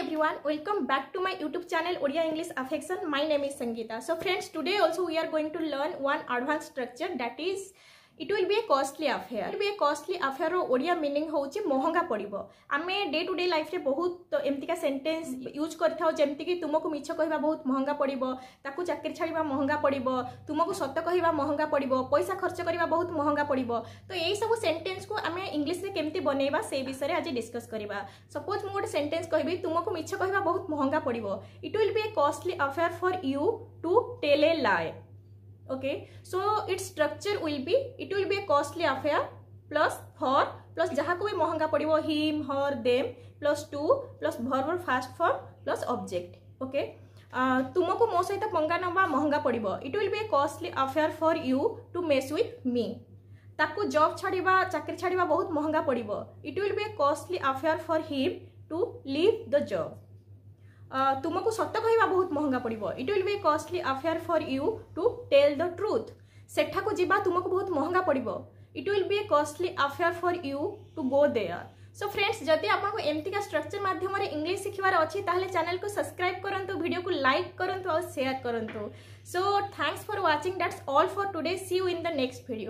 everyone welcome back to my youtube channel odia english affection my name is sangeeta so friends today also we are going to learn one advanced structure that is it will be a costly affair it be a costly affair Odia meaning হচ্ছে মহঙ্গা পড়ব আমি day to day লাইফে বহুত এমতিকা sentence use করে থাও যেমিকি তুমি মিছ কহা বহুত মহঙ্গা পড়ব তাকে চাকরি ছাড়া মহঙ্গা পড়ব তুমি সত কহা মহঙ্গা পড়ব পয়সা খরচ করা বহুত মহঙ্গা পড়ব তো এইসব সেন্টেন্স কু আমি ইংলিশে কেমতি বনাইবা সেই বিষয়ে আজ ডিসকস করা সপোজ মু গোটে সেন্টেন্স কহবি তুমি মিছ কহা বহুত মহঙ্গা পড়ব it will be a costly affair for you to tell a lie okay so its structure will be it will be a costly affair plus for plus jahaku bi mahanga padibo him her them plus to plus verb or first form plus object okay तुमको मो सहित पंगा नवा महंगा पड़ो it will be a costly affair for you to mess with me ताकू job छाड़ा चाकरी छाड़ा बहुत महंगा पड़ो it will be a costly affair for him to leave the job तुमको सत कह बहुत महंगा पड़ो it will be costly affair for you to tell the truth सेठा को तुमको बहुत महंगा पड़ो it will be costly affair for you to go there so friends जदि आपको एमतीका स्ट्रक्चर मध्यम इंग्लीश शिखार अच्छी चैनल को सब्सक्राइब करूँ भिडियो को लाइक करूँ और सेयार करूँ so thanks for watching that's all for today see you in the next video